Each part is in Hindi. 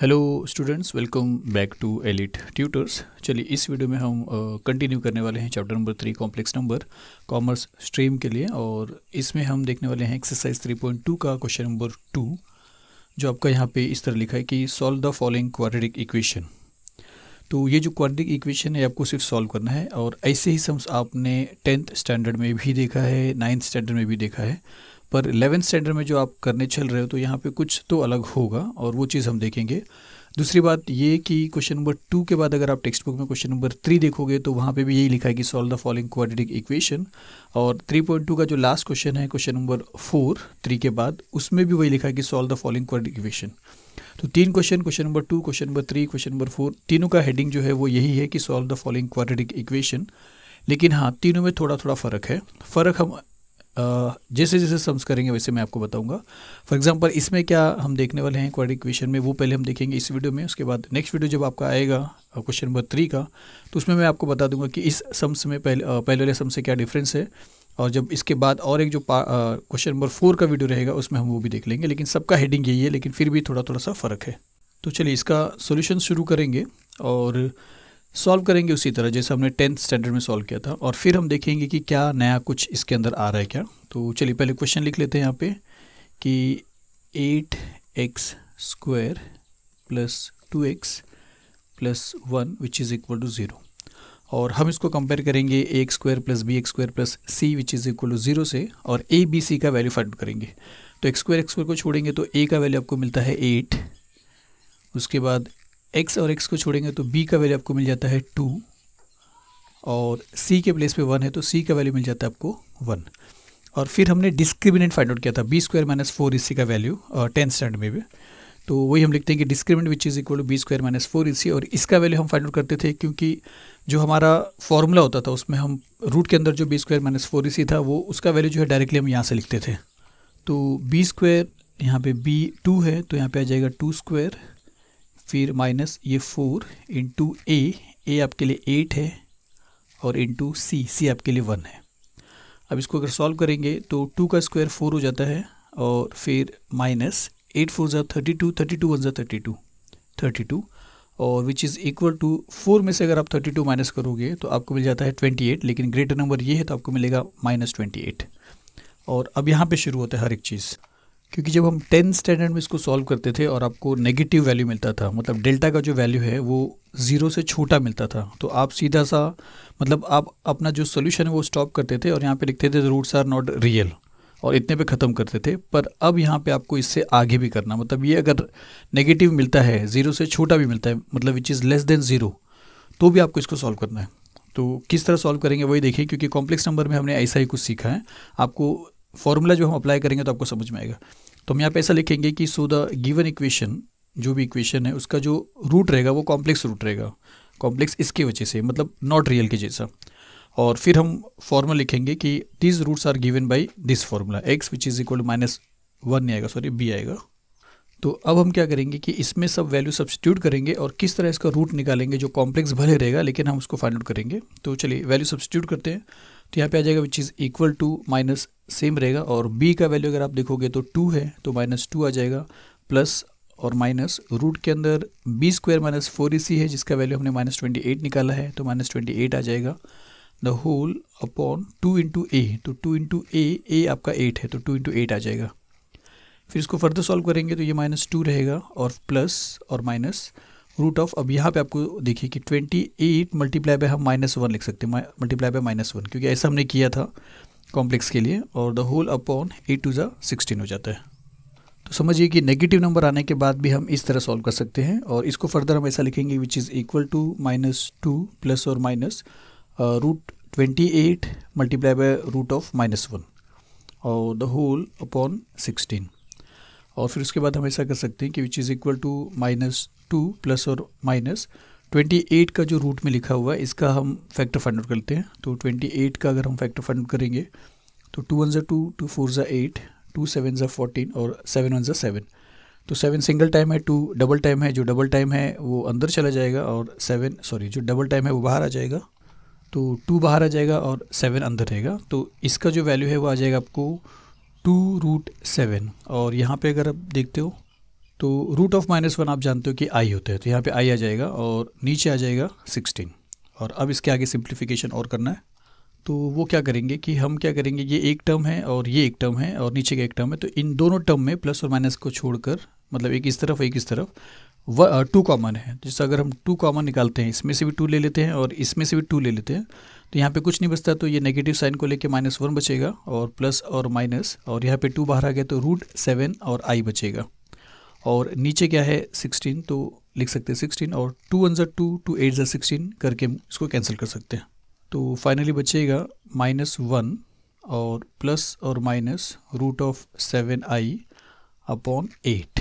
hello students welcome back to Elite Tutors चलिए इस वीडियो में हम कंटिन्यू करने वाले हैं chapter number three complex number commerce stream के लिए और इसमें हम देखने वाले हैं एक्सरसाइज थ्री पॉइंट टू का क्वेश्चन नंबर टू जो आपका यहाँ पे इस तरह लिखा है कि solve the following quadratic equation तो ये जो क्वाड्रेटिक इक्वेशन है आपको सिर्फ सॉल्व करना है और ऐसे ही सम्स आपने टेंथ स्टैंडर्ड में भी देखा है नाइन्थ स्टैंडर्ड में भी देखा है पर इलेवेंथ स्टैंडर्ड में जो आप करने चल रहे हो तो यहाँ पे कुछ तो अलग होगा और वो चीज़ हम देखेंगे दूसरी बात ये कि क्वेश्चन नंबर टू के बाद अगर आप टेक्स्ट बुक में क्वेश्चन नंबर थ्री देखोगे तो वहाँ पे भी यही लिखा है कि solve the following quadratic equation और थ्री पॉइंट टू का जो लास्ट क्वेश्चन है क्वेश्चन नंबर फोर थ्री के बाद उसमें भी वही लिखा है कि solve the following quadratic equation तो तीन question question number two question number three question number four तीनों का हेडिंग जो है वो यही है कि solve the following quadratic equation लेकिन हाँ तीनों में थोड़ा थोड़ा फ़र्क है फ़र्क हम जैसे जैसे सम्स करेंगे वैसे मैं आपको बताऊंगा फॉर एग्जांपल इसमें क्या हम देखने वाले हैं क्वाड्रिक इक्वेशन में वो पहले हम देखेंगे इस वीडियो में उसके बाद नेक्स्ट वीडियो जब आपका आएगा क्वेश्चन नंबर थ्री का तो उसमें मैं आपको बता दूंगा कि इस सम्स में पहले पहले वाले सम से क्या डिफरेंस है और जब इसके बाद और एक जो क्वेश्चन नंबर फोर का वीडियो रहेगा उसमें हम वो भी देख लेंगे लेकिन सबका हेडिंग यही है लेकिन फिर भी थोड़ा थोड़ा सा फ़र्क है तो चलिए इसका सोल्यूशन शुरू करेंगे और सॉल्व करेंगे उसी तरह जैसे हमने टेंथ स्टैंडर्ड में सॉल्व किया था और फिर हम देखेंगे कि क्या नया कुछ इसके अंदर आ रहा है क्या तो चलिए पहले क्वेश्चन लिख लेते हैं यहाँ पे कि eight x square plus two x plus one which is equal to zero और हम इसको कंपेयर करेंगे a x square plus b x square plus c which is equal to zero से और ए बी सी का वैल्यू फाइंड करेंगे तो एक्स स्क्वायर एक्स स्क्वायर को छोड़ेंगे तो ए का वैल्यू आपको मिलता है एट उसके बाद एक्स और एक्स को छोड़ेंगे तो बी का वैल्यू आपको मिल जाता है टू और सी के प्लेस पे वन है तो सी का वैल्यू मिल जाता है आपको वन और फिर हमने डिस्क्रिमिनेंट फाइंड आउट किया था बी स्क्वायर माइनस फोर इसी का वैल्यू टेंथ स्टैंडर्ड में भी तो वही हम लिखते हैं कि discriminant which is equal to b square minus four इसी और इसका वैल्यू हम फाइंड आउट करते थे क्योंकि जो हमारा फॉर्मूला होता था उसमें हम रूट के अंदर जो बी स्क्वायर माइनस फोर इसी था वो उसका वैल्यू जो है डायरेक्टली हम यहाँ से लिखते थे तो बी स्क्वायर यहाँ पे बी टू है तो यहाँ पे आ जाएगा टू स्क्वायर फिर माइनस ये फोर इंटू ए ए आपके लिए एट है और इंटू सी सी आपके लिए वन है अब इसको अगर सॉल्व करेंगे तो टू का स्क्वायर फोर हो जाता है और फिर माइनस एट फोर ज़ा thirty two thirty two one ज़ा थर्टी टू थर्टी टू और which is equal to four में से अगर आप थर्टी टू माइनस करोगे तो आपको मिल जाता है ट्वेंटी एट लेकिन ग्रेटर नंबर ये है तो आपको मिलेगा माइनस ट्वेंटी एट और अब यहाँ पे शुरू होता है हर एक चीज़ क्योंकि जब हम टेंथ स्टैंडर्ड में इसको सॉल्व करते थे और आपको नेगेटिव वैल्यू मिलता था मतलब डेल्टा का जो वैल्यू है वो ज़ीरो से छोटा मिलता था तो आप सीधा सा मतलब आप अपना जो सोल्यूशन है वो स्टॉप करते थे और यहाँ पे लिखते थे रूट्स आर नॉट रियल और इतने पे ख़त्म करते थे पर अब यहाँ पे आपको इससे आगे भी करना मतलब ये अगर नेगेटिव मिलता है ज़ीरो से छोटा भी मिलता है मतलब which is less than zero तो भी आपको इसको सॉल्व करना है तो किस तरह सॉल्व करेंगे वही देखिए क्योंकि कॉम्प्लेक्स नंबर में हमने ऐसा ही कुछ सीखा है आपको फॉर्मूला जो हम अप्लाई करेंगे तो आपको समझ में आएगा तो हम यहाँ पे ऐसा लिखेंगे कि सो द गिवन इक्वेशन जो भी इक्वेशन है उसका जो रूट रहेगा वो कॉम्प्लेक्स रूट रहेगा कॉम्प्लेक्स इसके वजह से मतलब नॉट रियल के जैसा और फिर हम फॉर्मूला लिखेंगे कि these roots are given by this formula x which is equal minus one नहीं आएगा सॉरी बी आएगा तो अब हम क्या करेंगे कि इसमें सब वैल्यू सब्सटीट्यूट करेंगे और किस तरह इसका रूट निकालेंगे जो कॉम्प्लेक्स भले रहेगा लेकिन हम उसको फाइंड आउट करेंगे तो चलिए वैल्यू सब्सटीट्यूट करते हैं तो यहाँ पे आ जाएगा which is equal to minus same रहेगा और बी का वैल्यू अगर आप देखोगे तो टू है तो माइनस टू आ जाएगा प्लस और माइनस रूट के अंदर b square minus four a c है जिसका वैल्यू हमने माइनस ट्वेंटी एट निकाला है तो माइनस ट्वेंटी एट आ जाएगा the whole upon two into a तो टू इंटू ए ए आपका एट है तो टू इंटू एट आ जाएगा फिर इसको फर्दर सॉल्व करेंगे तो ये माइनस टू रहेगा और प्लस और माइनस रूट ऑफ अब यहाँ पे आपको देखिए कि ट्वेंटी एट मल्टीप्लाई बाय हम माइनस वन लिख सकते हैं मल्टीप्लाई बाय माइनस वन क्योंकि ऐसा हमने किया था कॉम्प्लेक्स के लिए और the whole upon eight two ज़ा सिक्सटीन हो जाता है तो समझिए कि नेगेटिव नंबर आने के बाद भी हम इस तरह सॉल्व कर सकते हैं और इसको फर्दर हम ऐसा लिखेंगे which is equal to minus two plus और minus root twenty eight multiply by root of minus one और द होल अपॉन सिक्सटीन और फिर उसके बाद हम ऐसा कर सकते हैं कि which is equal to minus two plus और माइनस ट्वेंटी एट का जो रूट में लिखा हुआ है इसका हम फैक्टर फाइंड आउट करते हैं तो ट्वेंटी एट का अगर हम फैक्टर फाइंड आउट करेंगे तो टू वन ज़ा टू टू फोर ज़ा एट टू सेवन ज़ा फोर्टीन और सेवन वन ज़ा सेवन तो सेवन सिंगल टाइम है टू डबल टाइम है जो डबल टाइम है वो अंदर चला जाएगा और सेवन सॉरी जो डबल टाइम है वो बाहर आ जाएगा तो टू बाहर आ जाएगा और सेवन अंदर रहेगा तो इसका जो वैल्यू है वो आ जाएगा आपको टू रूट सेवन और यहाँ पे अगर आप देखते हो तो रूट ऑफ माइनस वन आप जानते हो कि आई होता है तो यहाँ पे आई आ जाएगा और नीचे आ जाएगा सिक्सटीन और अब इसके आगे सिंप्लीफिकेशन और करना है तो वो क्या करेंगे कि हम क्या करेंगे ये एक टर्म है और ये एक टर्म है और नीचे का एक टर्म है तो इन दोनों टर्म में प्लस और माइनस को छोड़कर मतलब एक इस तरफ एक इस तरफ व टू कॉमन है जैसे अगर हम टू कॉमन निकालते हैं इसमें से भी टू ले लेते हैं और इसमें से भी टू ले लेते हैं तो यहाँ पे कुछ नहीं बचता तो ये नेगेटिव साइन को लेके माइनस वन बचेगा और प्लस और माइनस और यहाँ पे टू बाहर आ गया तो रूट सेवन और आई बचेगा और नीचे क्या है सिक्सटीन तो लिख सकते हैं सिक्सटीन और two one two two eight जर सिक्सटीन करके इसको कैंसिल कर सकते हैं तो फाइनली बचेगा माइनस वन और प्लस और minus root of seven i upon eight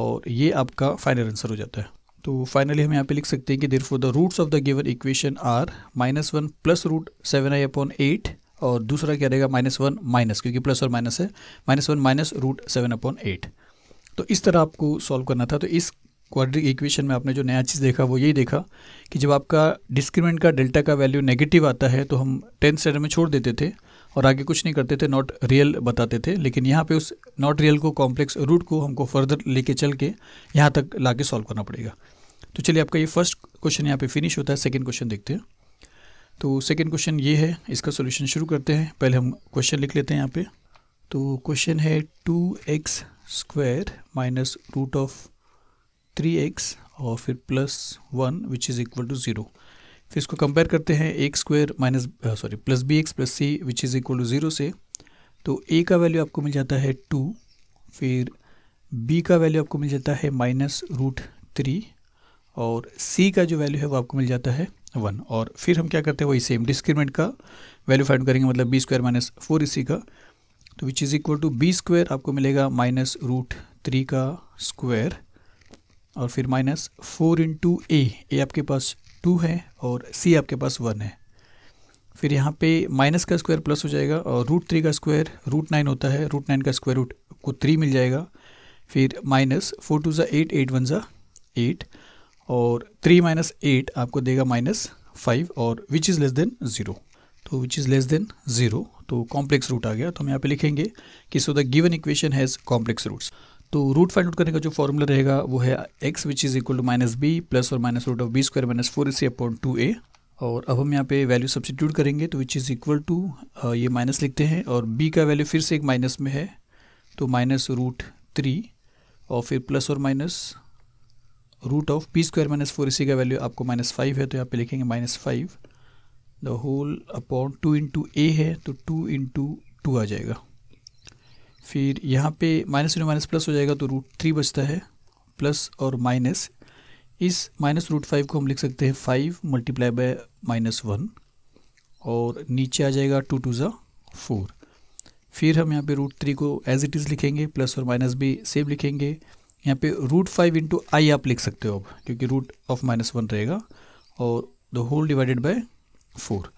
और ये आपका फाइनल आंसर हो जाता है तो फाइनली हम यहाँ पे लिख सकते हैं कि therefore the roots of the given equation are minus one plus root seven i upon eight और दूसरा क्या रहेगा माइनस वन माइनस क्योंकि प्लस और माइनस है minus one minus root seven upon eight तो इस तरह आपको सॉल्व करना था तो इस क्वाड्रिक इक्वेशन में आपने जो नया चीज़ देखा वो यही देखा कि जब आपका डिस्क्रिमेंट का डेल्टा का वैल्यू नेगेटिव आता है तो हम टेंथ स्टैंडर्ड में छोड़ देते थे और आगे कुछ नहीं करते थे नॉट रियल बताते थे लेकिन यहाँ पे उस नॉट रियल को कॉम्प्लेक्स रूट को हमको फर्दर लेके चल के यहाँ तक ला के सॉल्व करना पड़ेगा तो चलिए आपका ये फर्स्ट क्वेश्चन यहाँ पे फिनिश होता है सेकेंड क्वेश्चन देखते हैं तो सेकेंड क्वेश्चन ये है इसका सोल्यूशन शुरू करते हैं पहले हम क्वेश्चन लिख लेते हैं यहाँ पर तो क्वेश्चन है two x square minus root of three x और फिर plus one which is equal to zero तो इसको कंपेयर करते हैं एक square minus sorry plus b x plus c which is equal to zero से तो ए का वैल्यू आपको मिल जाता है टू फिर बी का वैल्यू आपको मिल जाता है माइनस रूट थ्री और सी का जो वैल्यू है वो आपको मिल जाता है वन और फिर हम क्या करते हैं वही सेम डिस्क्रिमिनेंट का वैल्यू फाइंड करेंगे मतलब b square minus four c का तो which is equal to b square आपको मिलेगा माइनस रूट थ्री का स्क्वायर और फिर minus four into a a आपके पास टू है और सी आपके पास वन है फिर यहाँ पे माइनस का स्क्वायर प्लस हो जाएगा और रूट थ्री का स्क्वायर रूट नाइन होता है रूट नाइन का स्क्वायर रूट को थ्री मिल जाएगा फिर माइनस फोर टू ज़ा एट एट वन ज़ा एट और थ्री माइनस एट आपको देगा माइनस फाइव और which is less than zero तो which is less than zero तो कॉम्प्लेक्स रूट आ गया तो हम यहाँ पे लिखेंगे कि so the given equation has complex roots तो रूट फाइंड आउट करने का जो फॉर्मूला रहेगा वो है x which is equal to minus b plus और minus root of b square minus four c upon two a और अब हम यहाँ पे वैल्यू सब्सिट्यूट करेंगे तो विच इज़ इक्वल टू ये माइनस लिखते हैं और बी का वैल्यू फिर से एक माइनस में है तो माइनस रूट थ्री और फिर प्लस और minus root of b square minus four इसी का वैल्यू आपको माइनस फाइव है तो यहाँ पे लिखेंगे minus five the whole upon two into a है तो टू इंटू टू आ जाएगा फिर यहाँ पे माइनस इंटू माइनस प्लस हो जाएगा तो रूट थ्री बचता है प्लस और माइनस इस माइनस रूट फाइव को हम लिख सकते हैं five multiply by minus one और नीचे आ जाएगा टू टू ज़ा फोर फिर हम यहाँ पे रूट थ्री को एज इट इज़ लिखेंगे प्लस और माइनस भी सेम लिखेंगे यहाँ पे रूट फाइव इंटू आई आप लिख सकते हो अब क्योंकि रूट ऑफ माइनस वन रहेगा और the whole divided by four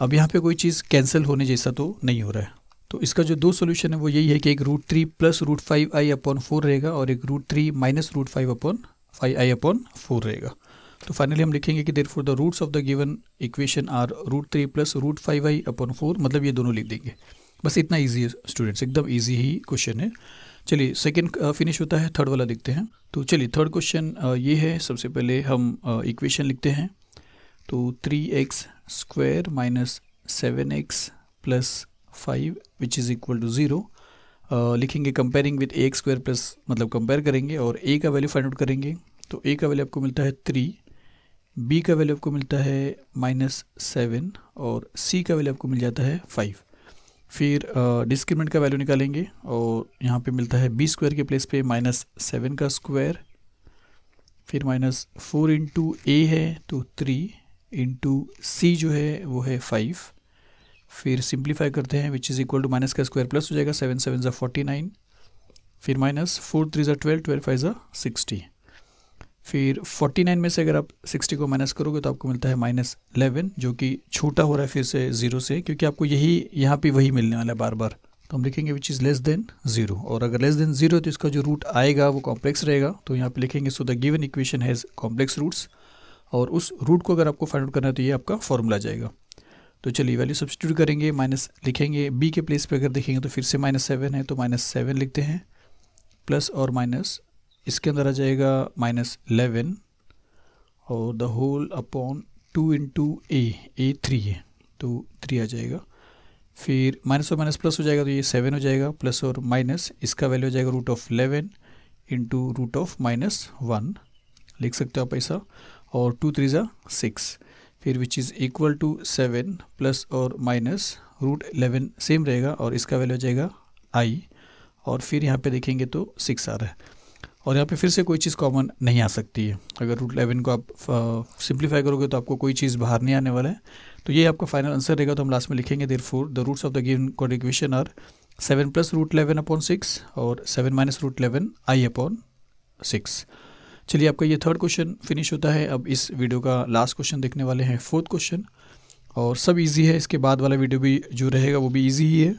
अब यहाँ पे कोई चीज़ कैंसिल होने जैसा तो नहीं हो रहा है तो इसका जो दो सोल्यूशन है वो यही है कि एक root three plus root five i upon four रहेगा और एक root three minus root five upon five i upon four रहेगा तो फाइनली हम लिखेंगे कि therefore the roots of the given equation are root three plus root five i upon four मतलब ये दोनों लिख देंगे बस इतना ईजी है स्टूडेंट्स एकदम ईजी ही क्वेश्चन है चलिए सेकेंड फिनिश होता है थर्ड वाला लिखते हैं तो चलिए थर्ड क्वेश्चन ये है सबसे पहले हम इक्वेशन लिखते हैं तो three x square minus seven x plus five which is equal to zero लिखेंगे comparing with a square plus मतलब कंपेयर करेंगे और ए का वैल्यू फाइंड आउट करेंगे तो ए का वैल्यू आपको मिलता है थ्री बी का वैल्यू आपको मिलता है माइनस सेवन और सी का वैल्यू आपको मिल जाता है फाइव फिर डिस्क्रिमिनेंट uh, का वैल्यू निकालेंगे और यहाँ पे मिलता है बी स्क्वायर के प्लेस पे माइनस सेवन का स्क्वायर फिर माइनस फोर इंटू ए है तो थ्री इंटू सी जो है वो है फाइव फिर सिंप्लीफाई करते हैं which is equal to minus का स्क्वायर प्लस हो जाएगा सेवन सेवन ज़ा फोर्टी नाइन फिर माइनस फोर थ्री ज़ा ट्वेल्व ट्वेल्व फाइव ज़ा सिक्सटी फिर फोर्टी नाइन में से अगर आप सिक्सटी को माइनस करोगे तो आपको मिलता है माइनस इलेवन जो कि छोटा हो रहा है फिर से ज़ीरो से क्योंकि आपको यही यहाँ पे वही मिलने वाला है बार बार तो हम लिखेंगे which is less than zero और अगर लेस देन ज़ीरो तो इसका जो रूट आएगा वो कॉम्प्लेक्स रहेगा तो यहाँ पर लिखेंगे so the given equation has complex roots और उस रूट को अगर आपको फाइंड आउट करना है तो ये आपका फॉर्मूला जाएगा तो चलिए वैल्यू सब्सिट्यूट करेंगे माइनस लिखेंगे बी के प्लेस पे अगर देखेंगे तो फिर से माइनस सेवन है तो माइनस सेवन लिखते हैं प्लस और माइनस इसके अंदर आ जाएगा माइनस इलेवन और the whole upon two into a a three है तो थ्री आ जाएगा फिर माइनस और माइनस प्लस हो जाएगा तो ये सेवन हो जाएगा प्लस और माइनस इसका वैल्यू हो जाएगा root of eleven into root of minus one लिख सकते हो आप ऐसा और टू थ्री ज़ा सिक्स फिर which is equal to seven plus और माइनस रूट एलेवन सेम रहेगा और इसका वैल्यू हो जाएगा आई और फिर यहाँ पे देखेंगे तो सिक्स आ रहा है और यहाँ पे फिर से कोई चीज़ कॉमन नहीं आ सकती है अगर रूट एलेवन को आप सिंप्लीफाई करोगे तो आपको कोई चीज़ बाहर नहीं आने वाला है तो ये आपका फाइनल आंसर रहेगा तो हम लास्ट में लिखेंगे therefore the roots of the given quad equation are seven plus root eleven upon six और seven minus root eleven i upon six चलिए आपका ये थर्ड क्वेश्चन फिनिश होता है अब इस वीडियो का लास्ट क्वेश्चन देखने वाले हैं फोर्थ क्वेश्चन और सब इजी है इसके बाद वाला वीडियो भी जो रहेगा वो भी इजी ही है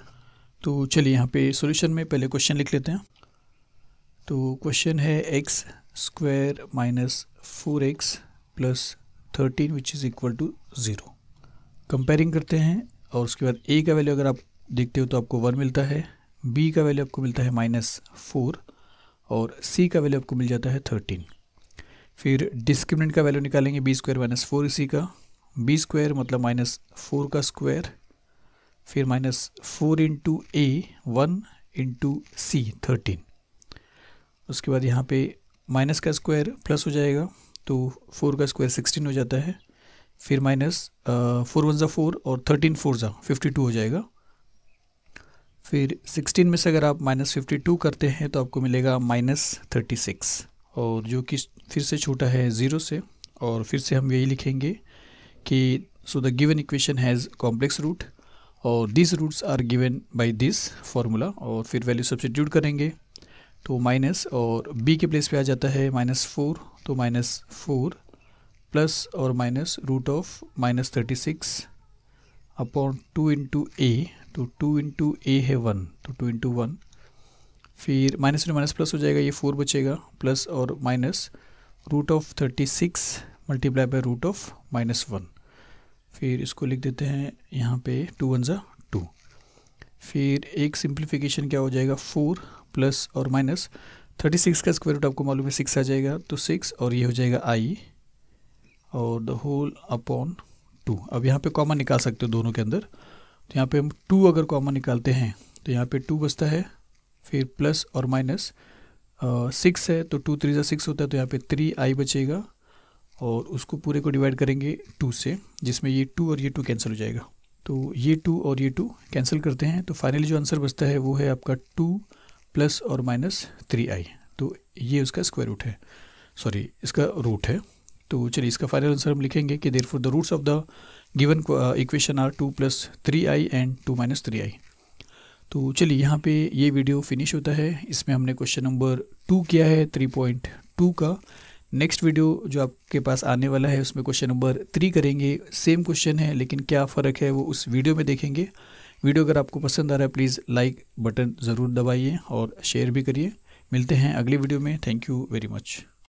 तो चलिए यहाँ पे सॉल्यूशन में पहले क्वेश्चन लिख लेते हैं तो क्वेश्चन है x square minus four x plus thirteen which is equal to zero comparing करते हैं और उसके बाद ए का वैल्यू अगर आप देखते हो तो आपको वन मिलता है बी का वैल्यू आपको मिलता है माइनस फोर और सी का वैल्यू आपको मिल जाता है थर्टीन फिर डिस्क्रिमिनेंट का वैल्यू निकालेंगे बी स्क्वायर माइनस फोर इसी का बी स्क्वायर मतलब माइनस फोर का स्क्वायर फिर minus four into a one into c thirteen उसके बाद यहाँ पे माइनस का स्क्वायर प्लस हो जाएगा तो फोर का स्क्वायर सिक्सटीन हो जाता है फिर माइनस फोर वन ज़ा फोर और थर्टीन फोर ज़ा फिफ्टी टू हो जाएगा फिर सिक्सटीन में से अगर आप माइनस फिफ्टी टू करते हैं तो आपको मिलेगा माइनस थर्टी सिक्स और जो कि फिर से छोटा है ज़ीरो से और फिर से हम यही लिखेंगे कि so the given equation has complex root और this roots are given by this formula और फिर वैल्यू सब्सिट्यूट करेंगे तो माइनस और बी के प्लेस पे आ जाता है माइनस फोर तो माइनस फोर प्लस और minus root of minus thirty six upon two into a तो टू इंटू ए है वन तो टू इंटू वन फिर माइनस में माइनस प्लस हो जाएगा ये फोर बचेगा प्लस और minus root of thirty six multiply by root of minus one फिर इसको लिख देते हैं यहाँ पे टू वन ज़ा टू फिर एक सिंप्लीफिकेशन क्या हो जाएगा फोर प्लस और माइनस थर्टी सिक्स का स्क्वायर रूट आपको मालूम है सिक्स आ जाएगा तो सिक्स और ये हो जाएगा आई और द होल अपॉन टू अब यहाँ पे कॉमन निकाल सकते हो दोनों के अंदर तो यहाँ पे हम टू अगर कॉमन निकालते हैं तो यहाँ पे टू बचता है फिर प्लस और माइनस सिक्स है तो टू थ्री ज़ा सिक्स होता है तो यहाँ पे थ्री आई बचेगा और उसको पूरे को डिवाइड करेंगे टू से जिसमें ये टू और ये टू कैंसिल हो जाएगा तो ये टू और ये टू कैंसिल करते हैं तो फाइनली जो आंसर बचता है वो है आपका टू प्लस और माइनस थ्री आई तो ये उसका स्क्वायर रूट है सॉरी इसका रूट है तो चलिए इसका फाइनल आंसर हम लिखेंगे कि therefore the roots of the given equation are two plus three i and two minus three i तो चलिए यहाँ पे ये वीडियो फिनिश होता है इसमें हमने क्वेश्चन नंबर टू किया है थ्री पॉइंट टू का नेक्स्ट वीडियो जो आपके पास आने वाला है उसमें क्वेश्चन नंबर थ्री करेंगे सेम क्वेश्चन है लेकिन क्या फ़र्क है वो उस वीडियो में देखेंगे वीडियो अगर आपको पसंद आ रहा है प्लीज़ लाइक बटन ज़रूर दबाइए और शेयर भी करिए मिलते हैं अगले वीडियो में थैंक यू वेरी मच